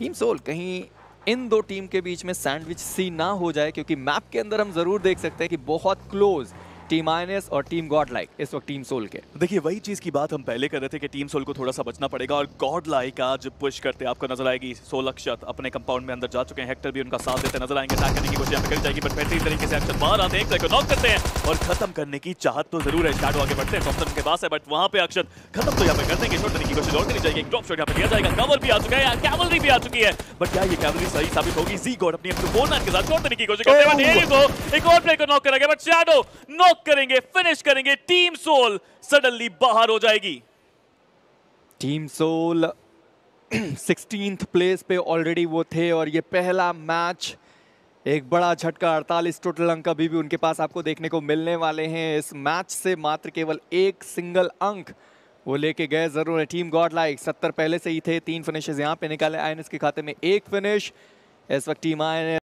Team soul कहीं इन दो team के बीच में सैंडविच सी ना हो जाए क्योंकि मैप के अंदर हम जरूर देख सकते हैं कि बहुत क्लोज टीम आईएनएस और टीम गॉड लाइक इस वक्त टीम सोल के देखिए वही चीज़ की बात हम पहले कर रहे थे कि टीम सोल को थोड़ा सा बचना पड़ेगा और गॉड लाइक आज पुश करते आपको नजर आएगी सोल अक्षत अपने कंपाउंड में अंदर जा चुके हैं हेक्टर भी उनका साथ देते नजर आएंगे अटैक करने की कोशिश कर जाएगी बट बेहतरीन तरीके से अक्षत बाहर आते हैं नॉक करते हैं और खत्म करने की चाहत तो जरूर है शैडो आगे बढ़ते हैं टॉपसन के पास है बट वहां पे अक्षत खत्म तो यहाँ पे कर देंगे शॉट देने की कोशिश और करनी चाहिए ड्रॉप शॉट यहाँ पे दिया जाएगा कवर भी आ चुका है कैवलरी भी आ चुकी है बट क्या ये कैवलरी सही साबित होगी जी गॉड अपनी के साथ शॉट देने की कोशिश करते हैं oh! एक और प्लेयर को नॉक करेंगे बट शैडो नॉक ब्लॉक करेंगे फिनिश करेंगे टीम सोल सडनली बाहर हो जाएगी टीम सोल सिक्सटीन प्लेस पे ऑलरेडी वो थे और ये पहला मैच एक बड़ा झटका 48 टोटल अंक अभी भी उनके पास आपको देखने को मिलने वाले हैं इस मैच से मात्र केवल एक सिंगल अंक वो लेके गए जरूर है टीम गॉड लाइक सत्तर पहले से ही थे तीन फिनिशेस यहाँ पे निकाले आयनस के खाते में एक फिनिश इस वक्त टीम आयन